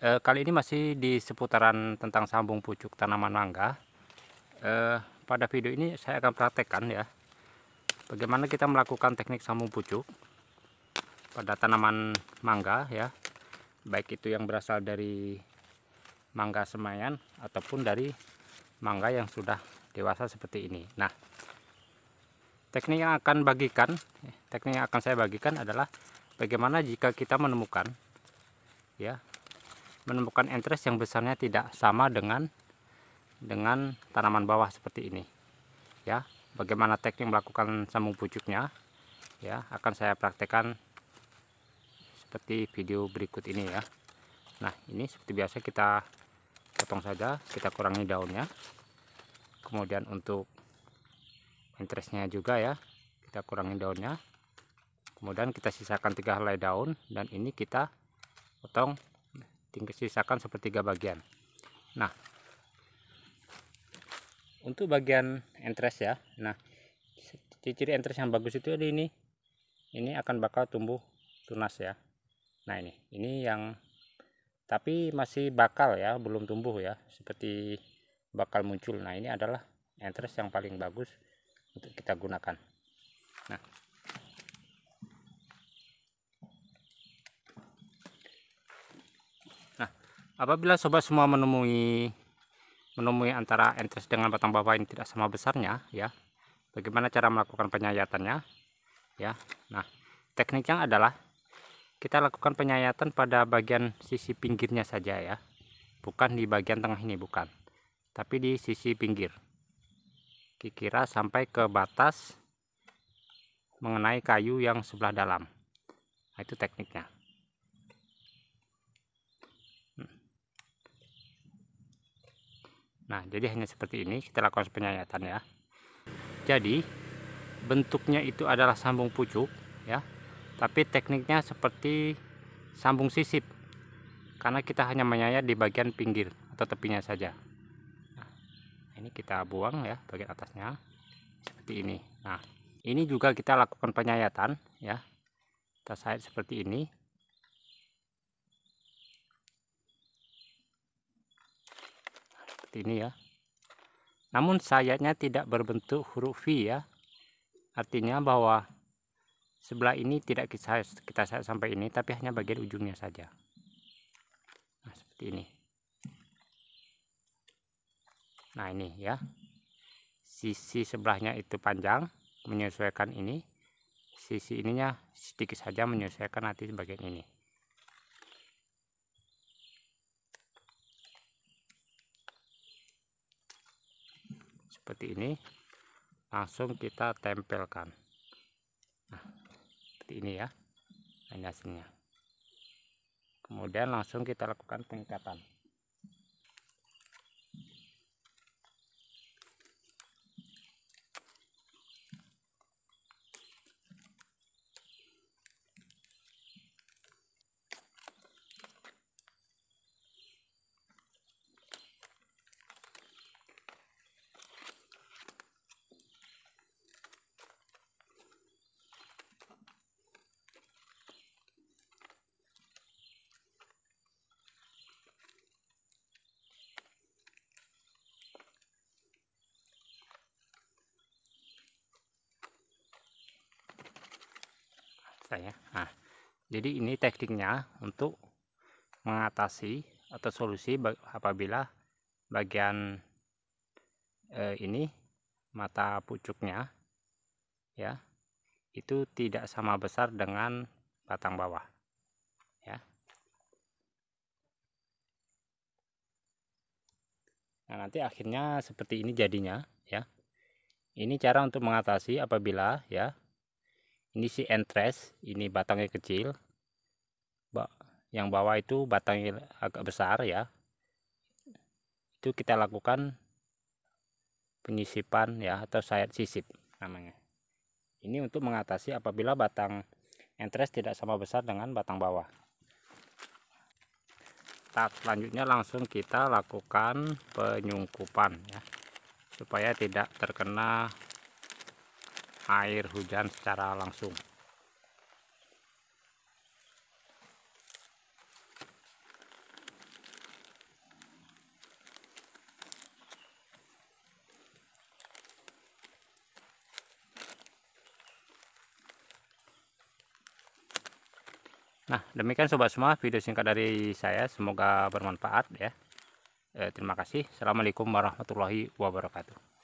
e, kali ini masih di seputaran tentang sambung pucuk tanaman mangga e, pada video ini saya akan praktekkan ya bagaimana kita melakukan teknik sambung pucuk pada tanaman mangga ya baik itu yang berasal dari mangga semayan ataupun dari mangga yang sudah dewasa seperti ini nah teknik yang akan bagikan teknik yang akan saya bagikan adalah bagaimana jika kita menemukan ya menemukan entres yang besarnya tidak sama dengan dengan tanaman bawah seperti ini ya bagaimana teknik melakukan sambung pucuknya ya akan saya praktekkan seperti video berikut ini ya nah ini seperti biasa kita potong saja kita kurangi daunnya kemudian untuk entresnya juga ya kita kurangi daunnya kemudian kita sisakan tiga helai daun dan ini kita potong tinggal sisakan sepertiga bagian nah untuk bagian entres ya nah ciri-ciri entres yang bagus itu ada ini ini akan bakal tumbuh tunas ya nah ini ini yang tapi masih bakal ya belum tumbuh ya seperti bakal muncul nah ini adalah entres yang paling bagus untuk kita gunakan nah Apabila sobat semua menemui menemui antara entres dengan batang bawah yang tidak sama besarnya, ya. Bagaimana cara melakukan penyayatannya? Ya. Nah, tekniknya adalah kita lakukan penyayatan pada bagian sisi pinggirnya saja ya. Bukan di bagian tengah ini bukan. Tapi di sisi pinggir. Kira-kira sampai ke batas mengenai kayu yang sebelah dalam. Nah, itu tekniknya. Nah, jadi hanya seperti ini kita lakukan penyayatan ya. Jadi bentuknya itu adalah sambung pucuk ya. Tapi tekniknya seperti sambung sisip. Karena kita hanya menyayat di bagian pinggir atau tepinya saja. Nah, ini kita buang ya bagian atasnya seperti ini. Nah, ini juga kita lakukan penyayatan ya. Kita sayat seperti ini seperti ini ya namun sayapnya tidak berbentuk huruf V ya artinya bahwa sebelah ini tidak kita, kita sayap sampai ini tapi hanya bagian ujungnya saja nah seperti ini nah ini ya sisi sebelahnya itu panjang menyesuaikan ini sisi ininya sedikit saja menyesuaikan nanti bagian ini seperti ini langsung kita tempelkan nah, seperti ini ya ini hasilnya kemudian langsung kita lakukan pengikatan saya. nah jadi ini tekniknya untuk mengatasi atau solusi apabila bagian eh, ini mata pucuknya ya itu tidak sama besar dengan batang bawah ya. nah nanti akhirnya seperti ini jadinya ya ini cara untuk mengatasi apabila ya ini si entres ini batangnya kecil yang bawah itu batangnya agak besar ya itu kita lakukan penyisipan ya atau sayat sisip namanya ini untuk mengatasi apabila batang entres tidak sama besar dengan batang bawah tak selanjutnya langsung kita lakukan penyungkupan ya supaya tidak terkena air hujan secara langsung. Nah, demikian sobat semua video singkat dari saya. Semoga bermanfaat ya. Eh, terima kasih. Assalamualaikum warahmatullahi wabarakatuh.